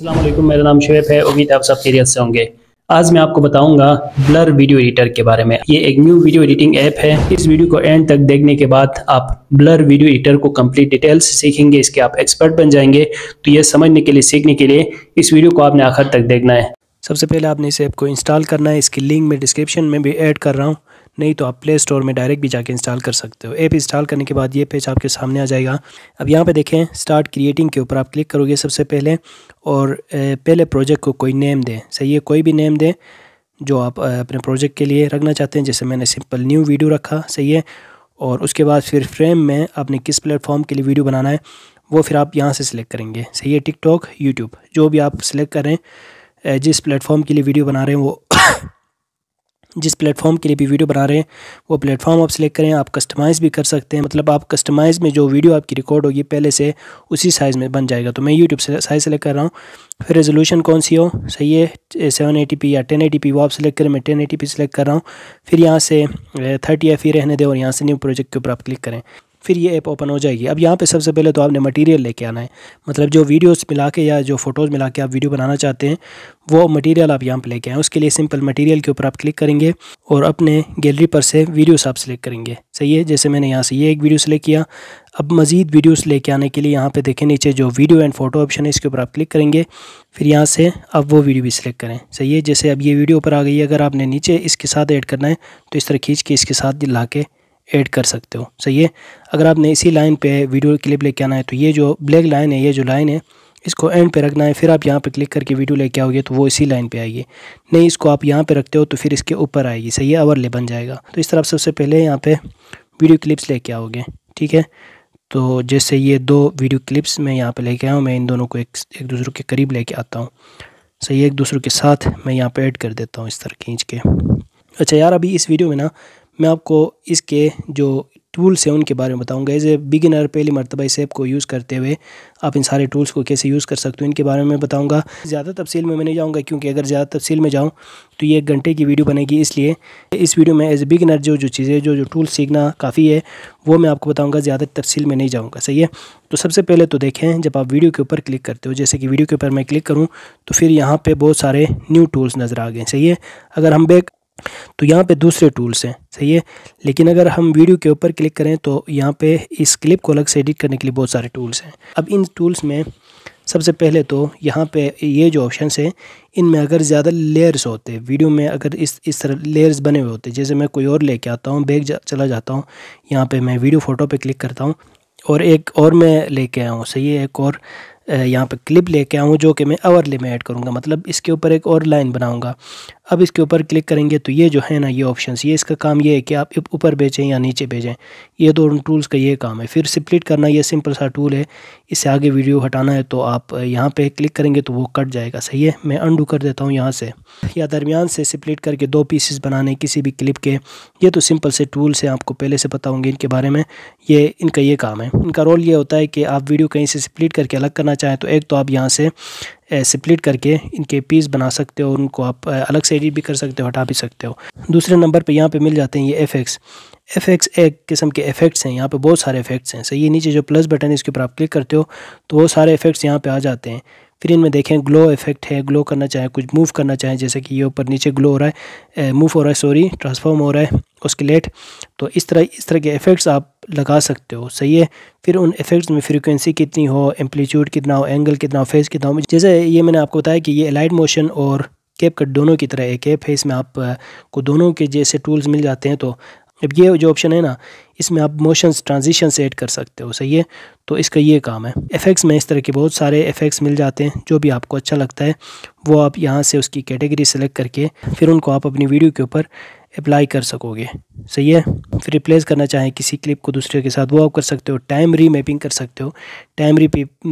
असलम मेरा नाम शुएब है उम्मीद आप सब खेरियत से होंगे आज मैं आपको बताऊंगा ब्लर वीडियो एडिटर के बारे में ये एक न्यू वीडियो एडिटिंग ऐप है इस वीडियो को एंड तक देखने के बाद आप ब्लर वीडियो एडिटर को कंप्लीट डिटेल सीखेंगे इसके आप एक्सपर्ट बन जाएंगे तो ये समझने के लिए सीखने के लिए इस वीडियो को आपने आखिर तक देखना है सबसे पहले आपने इस ऐप को इंस्टॉल करना है इसकी लिंक मैं डिस्क्रिप्शन में भी ऐड कर रहा हूँ नहीं तो आप प्ले स्टोर में डायरेक्ट भी जाके इंस्टॉल कर सकते हो ऐप इंस्टॉल करने के बाद ये पेज आपके सामने आ जाएगा अब यहाँ पे देखें स्टार्ट क्रिएटिंग के ऊपर आप क्लिक करोगे सबसे पहले और पहले प्रोजेक्ट को कोई नेम दें सही है कोई भी नेम दें जो आप अपने प्रोजेक्ट के लिए रखना चाहते हैं जैसे मैंने सिंपल न्यू वीडियो रखा सही है और उसके बाद फिर फ्रेम में आपने किस प्लेटफॉर्म के लिए वीडियो बनाना है वो फिर आप यहाँ से सिलेक्ट करेंगे सही है टिकटॉक यूट्यूब जो भी आप सिलेक्ट करें जिस प्लेटफॉर्म के लिए वीडियो बना रहे हैं वो जिस प्लेटफॉर्म के लिए भी वीडियो बना रहे हैं वो प्लेटफॉर्म आप सिलेक्ट करें आप कस्टमाइज़ भी कर सकते हैं मतलब आप कस्टमाइज़ में जो वीडियो आपकी रिकॉर्ड होगी पहले से उसी साइज़ में बन जाएगा तो मैं यूट्यूब से साइज़ सेलेक्ट कर रहा हूँ फिर रेजोल्यूशन कौन सी हो सही है सेवन एटी पी या टेन एटी पी वो आप सिलेक्ट करें मैं टेन एटी पी कर रहा हूँ फिर यहाँ से थर्टी एफ ही रहने दें और यहाँ से न्यू प्रोजेक्ट के ऊपर आप क्लिक करें फिर ये ऐप ओपन हो जाएगी अब यहाँ पे सबसे पहले तो आपने मटेरियल लेके आना है मतलब जो वीडियोस मिला के या जो फ़ोटोज़ मिला के आप वीडियो बनाना चाहते हैं वो मटेरियल आप यहाँ पे लेके आएँ उसके लिए सिंपल मटेरियल के ऊपर आप क्लिक करेंगे और अपने गैलरी पर से वीडियोस आप सेलेक्ट करेंगे सही है जैसे मैंने यहाँ से ये एक वीडियो सेलेक्ट किया अब मज़ीद वीडियोस लेके आने के लिए यहाँ पर देखें नीचे जो वीडियो एंड फोटो ऑप्शन है इसके ऊपर आप क्लिक करेंगे फिर यहाँ से आप वो वीडियो भी सिलेक्ट करें सही है जैसे अब ये वीडियो ऊपर आ गई है अगर आपने नीचे इसके साथ ऐड करना है तो इस तरह खींच के इसके साथ ला के ऐड कर सकते हो सही है अगर आपने इसी लाइन पे वीडियो क्लिप लेके आना है तो ये जो ब्लैक लाइन है ये जो लाइन है इसको एंड पे रखना है फिर आप यहाँ पे क्लिक करके वीडियो लेके आओगे तो वो इसी लाइन पे आएगी नहीं इसको आप यहाँ पे रखते हो तो फिर इसके ऊपर आएगी सही है अवरले बन जाएगा तो इस तरह आप सबसे पहले यहाँ पर वीडियो क्लिप्स लेके आओगे ठीक है तो जैसे ये दो वीडियो क्लिप्स मैं यहाँ पर लेके आया हूँ मैं इन दोनों को एक एक दूसरे के करीब लेके आता हूँ सही एक दूसरे के साथ मैं यहाँ पर ऐड कर देता हूँ इस तरह खींच के अच्छा यार अभी इस वीडियो में ना मैं आपको इसके जो टूल्स हैं उनके बारे में बताऊंगा एज ए बिगिनर पहली मरतबा इस ऐप को यूज़ करते हुए आप इन सारे टूल्स को कैसे यूज़ कर सकते हो इनके बारे में बताऊंगा ज़्यादा तफसील में मैं नहीं जाऊँगा क्योंकि अगर ज़्यादा तफसील में जाऊँ तो ये एक घंटे की वीडियो बनेगी इसलिए इस वीडियो में एज ए बिगिनर जो जो चीज़ें जो जो टूल सीखना काफ़ी है वो मैं आपको बताऊँगा ज़्यादा तफसील में नहीं जाऊँगा सही है तो सबसे पहले तो देखें जब आप वीडियो के ऊपर क्लिक करते हो जैसे कि वीडियो के ऊपर मैं क्लिक करूँ तो फिर यहाँ पर बहुत सारे न्यू टूल्स नज़र आ गए सही है अगर हम बैक तो यहाँ पे दूसरे टूल्स हैं सही है लेकिन अगर हम वीडियो के ऊपर क्लिक करें तो यहाँ पे इस क्लिप को अलग से एडिट करने के लिए बहुत सारे टूल्स हैं अब इन टूल्स में सबसे पहले तो यहाँ पे ये जो ऑप्शन इन इनमें अगर ज़्यादा लेयर्स होते वीडियो में अगर इस इस तरह लेयर्स बने हुए होते जैसे मैं कोई और लेके आता हूँ बैग जा, चला जाता हूँ यहाँ पर मैं वीडियो फ़ोटो पर क्लिक करता हूँ और एक और मैं कर आया हूँ सही है एक और यहाँ पे क्लिप लेके आऊँ जो कि मैं आवरली में ऐड करूँगा मतलब इसके ऊपर एक और लाइन बनाऊँगा अब इसके ऊपर क्लिक करेंगे तो ये जो है ना ये ऑप्शन ये इसका काम ये है कि आप ऊपर भेजें या नीचे भेजें ये दो टूल्स का ये काम है फिर स्प्लिट करना ये सिंपल सा टूल है इससे आगे वीडियो हटाना है तो आप यहाँ पर क्लिक करेंगे तो वो कट जाएगा सही है मैं अंडू कर देता हूँ यहाँ से या दरमियान से स्प्लिट करके दो पीसेस बनाने किसी भी क्लिप के ये तो सिंपल से टूल्स हैं आपको पहले से पता होंगे इनके बारे में ये इनका ये काम है इनका रोल ये होता है कि आप वीडियो कहीं से स्प्लिट करके अलग करना चाहें तो एक तो आप यहाँ से स्प्लिट करके इनके पीस बना सकते हो और उनको आप अलग से एडिट भी कर सकते हो हटा भी सकते हो दूसरे नंबर पर यहाँ पर मिल जाते हैं ये एफ एक्स एफ एक्स एक किस्म के इफेक्ट्स हैं यहाँ पर बहुत सारे इफेक्ट्स हैं सही नीचे जो प्लस बटन है इसके ऊपर आप क्लिक करते हो तो वो सारे इफेक्ट्स यहाँ पर आ जाते हैं फिर इनमें देखें ग्लो इफेक्ट है ग्लो करना चाहें कुछ मूव करना चाहें जैसे कि ये ऊपर नीचे ग्लो हो रहा है मूव हो रहा है सॉरी ट्रांसफॉर्म हो रहा है उसके लेट तो इस तरह इस तरह के इफेक्ट्स आप लगा सकते हो सही है फिर उन इफेक्ट्स में फ्रीक्वेंसी कितनी हो एम्पलीट्यूड कितना हो एंगल कितना हो फेस कितना हो जैसे ये मैंने आपको बताया कि ये एलाइट मोशन और कैप कट दोनों की तरह एक ऐप है इसमें आप को दोनों के जैसे टूल्स मिल जाते हैं तो अब ये जो ऑप्शन है ना इसमें आप मोशन ट्रांजिशन एड कर सकते हो सही है तो इसका ये काम है इफेक्ट्स में इस तरह के बहुत सारे इफेक्ट्स मिल जाते हैं जो भी आपको अच्छा लगता है वो आप यहाँ से उसकी कैटेगरी सेलेक्ट करके फिर उनको आप अपनी वीडियो के ऊपर अप्लाई कर सकोगे सही है फिर रिप्लेस करना चाहें किसी क्लिप को दूसरे के साथ वो आप कर सकते हो टाइम री मैपिंग कर सकते हो टाइम री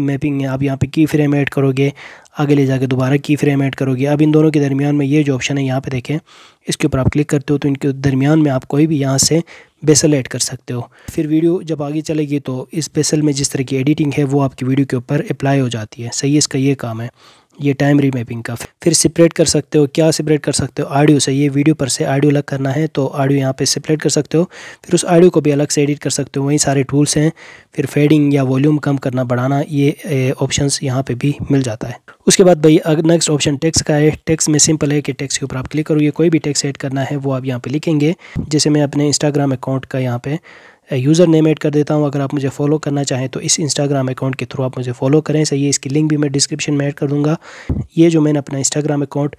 मैपिंग आप यहाँ पे की फ्रेम ऐड करोगे आगे ले जाके दोबारा की फ्रेम ऐड करोगे अब इन दोनों के दरमियान में ये जो ऑप्शन है यहाँ पे देखें इसके ऊपर आप क्लिक करते हो तो इनके दरमियान में आप कोई भी यहाँ से बेसल ऐड कर सकते हो फिर वीडियो जब आगे चलेगी तो इस बेसल में जिस तरह की एडिटिंग है वो आपकी वीडियो के ऊपर अप्लाई हो जाती है सही है इसका ये काम है ये टाइम रीमैपिंग का फिर सेपरेट कर सकते हो क्या सेपरेट कर सकते हो ऑडियो से ये वीडियो पर से ऑडियो अलग करना है तो ऑडियो यहाँ पे सेपरेट कर सकते हो फिर उस ऑडियो को भी अलग से एडिट कर सकते हो वहीं सारे टूल्स हैं फिर फेडिंग या वॉल्यूम कम करना बढ़ाना ये ऑप्शंस यहाँ पे भी मिल जाता है उसके बाद भाई नेक्स्ट ऑप्शन टेक्स का है टेक्स में सिंपल है कि टेक्स के ऊपर आप क्लिक करो ये कोई भी टेक्स एड करना है वो आप यहाँ पर लिखेंगे जैसे मैं अपने इंस्टाग्राम अकाउंट का यहाँ पर यूज़र नेम ऐड कर देता हूँ अगर आप मुझे फॉलो करना चाहें तो इस इंस्टाग्राम अकाउंट के थ्रू आप मुझे फॉलो करें सही है इसकी लिंक भी मैं डिस्क्रिप्शन में ऐड कर दूँगा ये जो मैंने अपना इंस्टाग्राम अकाउंट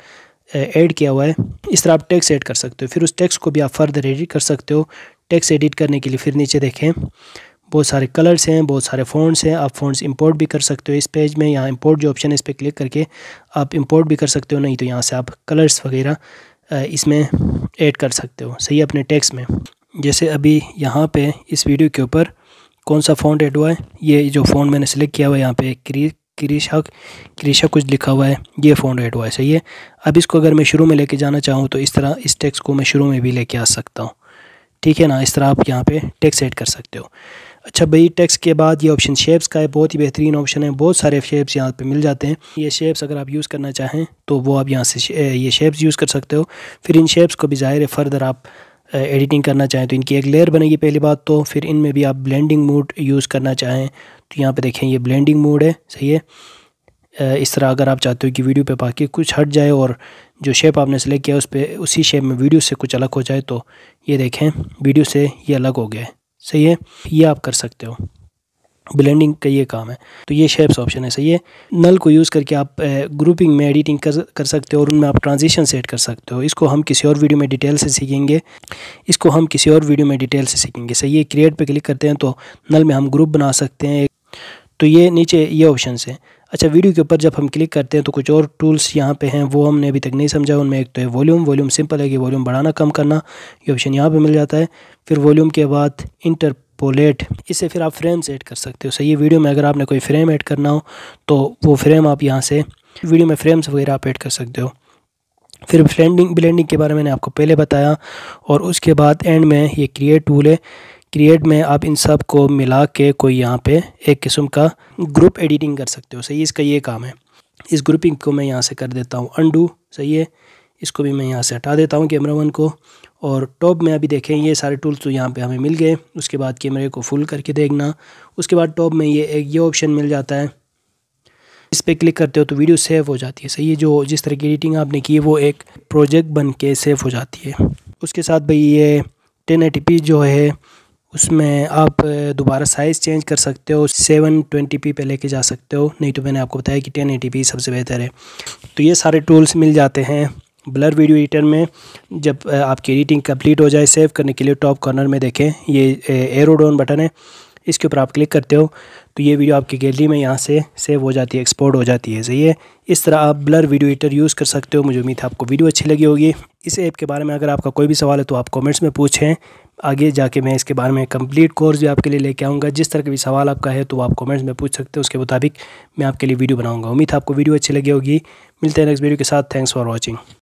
ऐड किया हुआ है इस तरह आप टैक्स ऐड कर सकते हो फिर उस टैक्स को भी आप फर्दर एडिट कर सकते हो टैक्स एडिट करने के लिए फिर नीचे देखें बहुत सारे कलर्स हैं बहुत सारे फ़ॉन्ट्स हैं आप फ़ॉन्ट्स इंपोर्ट भी कर सकते हो इस पेज में यहाँ इंपोर्ट जो ऑप्शन है इस पर क्लिक करके आप इंपोर्ट भी कर सकते हो नहीं तो यहाँ से आप कलर्स वगैरह इसमें ऐड कर सकते हो सही अपने टैक्स में जैसे अभी यहाँ पे इस वीडियो के ऊपर कौन सा फ़ॉन्ट एड हुआ है ये जो फ़ोन मैंने सेलेक्ट किया हुआ है यहाँ पे क्री क्रीशा क्रीशा कुछ लिखा हुआ है ये फ़ॉन्ट एड हुआ है सही है अब इसको अगर मैं शुरू में लेके जाना चाहूँ तो इस तरह इस टेक्स्ट को मैं शुरू में भी लेके आ सकता हूँ ठीक है ना इस तरह आप यहाँ पर टैक्स एड कर सकते हो अच्छा भई टैक्स के बाद ये ऑप्शन शेप्स का है बहुत ही बेहतरीन ऑप्शन है बहुत सारे शेप्स यहाँ पे मिल जाते हैं ये शेप्स अगर आप यूज़ करना चाहें तो वो आप यहाँ से ये शेप्स यूज़ कर सकते हो फिर इन शेप्स को भी ज़ाहिर है फर्दर आप एडिटिंग करना चाहें तो इनकी एक लेयर बनेगी पहली बात तो फिर इनमें भी आप ब्लेंडिंग मोड यूज़ करना चाहें तो यहाँ पे देखें ये ब्लेंडिंग मोड है सही है इस तरह अगर आप चाहते हो कि वीडियो पे बाकी कुछ हट जाए और जो शेप आपने सेलेक्ट किया उस पर उसी शेप में वीडियो से कुछ अलग हो जाए तो ये देखें वीडियो से ये अलग हो गया है सही है ये आप कर सकते हो ब्लेंडिंग का ये काम है तो ये शेप्स ऑप्शन है सही है नल को यूज़ करके आप ग्रुपिंग में एडिटिंग कर कर सकते हो और उनमें आप ट्रांजिशन सेट कर सकते हो इसको हम किसी और वीडियो में डिटेल से सीखेंगे इसको हम किसी और वीडियो में डिटेल से सीखेंगे सही है क्रिएट पर क्लिक करते हैं तो नल में हम ग्रुप बना सकते हैं तो ये नीचे ये ऑप्शन है अच्छा वीडियो के ऊपर जब हम क्लिक करते हैं तो कुछ और टूल्स यहाँ पे हैं वो हमने अभी तक नहीं समझा उनमें एक तो है वॉल्यूम वॉल्यूम सिंपल है कि वॉल्यूम बढ़ाना कम करना ये ऑप्शन यहाँ पे मिल जाता है फिर वॉल्यूम के बाद इंटर पोलेट इसे फिर आप फ्रेम्स ऐड कर सकते हो सही है वीडियो में अगर आपने कोई फ्रेम ऐड करना हो तो वो फ्रेम आप यहाँ से वीडियो में फ्रेम्स वगैरह आप ऐड कर सकते हो फिर ब्लेंडिंग ब्लेंडिंग के बारे में मैंने आपको पहले बताया और उसके बाद एंड में ये क्रिएट टूल है क्रिएट में आप इन सब को मिला के कोई यहाँ पे एक किस्म का ग्रुप एडिटिंग कर सकते हो सही इसका ये काम है इस ग्रुपिंग को मैं यहाँ से कर देता हूँ अंडू सही है इसको भी मैं यहाँ से हटा देता हूँ कैमरा वन को और टॉप में अभी देखें ये सारे टूल्स तो यहाँ पे हमें मिल गए उसके बाद कैमरे को फुल करके देखना उसके बाद टॉप में ये एक ये ऑप्शन मिल जाता है इस पर क्लिक करते हो तो वीडियो सेव हो जाती है सही है जो जिस तरह की एडिटिंग आपने की है वो एक प्रोजेक्ट बन के सेव हो जाती है उसके साथ भाई ये टेन जो है उसमें आप दोबारा साइज़ चेंज कर सकते हो सेवन ट्वेंटी पी पर लेके जा सकते हो नहीं तो मैंने आपको बताया कि टेन एटी पी सबसे बेहतर है तो ये सारे टूल्स मिल जाते हैं ब्लर वीडियो एडिटर में जब आपकी एडिटिंग कंप्लीट हो जाए सेव करने के लिए टॉप कॉर्नर में देखें ये एरो डाउन बटन है इसके ऊपर आप क्लिक करते हो तो ये वीडियो आपकी गैलरी में यहाँ से सेव हो जाती है एक्सपोर्ट हो जाती है सही है इस तरह आप ब्लर वीडियो एडिटर यूज़ कर सकते हो मुझे उम्मीद है आपको वीडियो अच्छी लगी होगी इस ऐप के बारे में अगर आपका कोई भी सवाल है तो आप कॉमेंट्स में पूछें आगे जाके मैं इसके बारे में कंप्लीट कोर्स भी आपके लिए लेके आऊँगा जिस तरह का भी सवाल आपका है तो आप कमेंट्स में पूछ सकते हो उसके मुताबिक मैं आपके लिए वीडियो बनाऊँगा उम्मीद है आपको वीडियो अच्छी लगी होगी मिलते हैं नेक्स्ट वीडियो के साथ थैंक्स फॉर वॉचिंग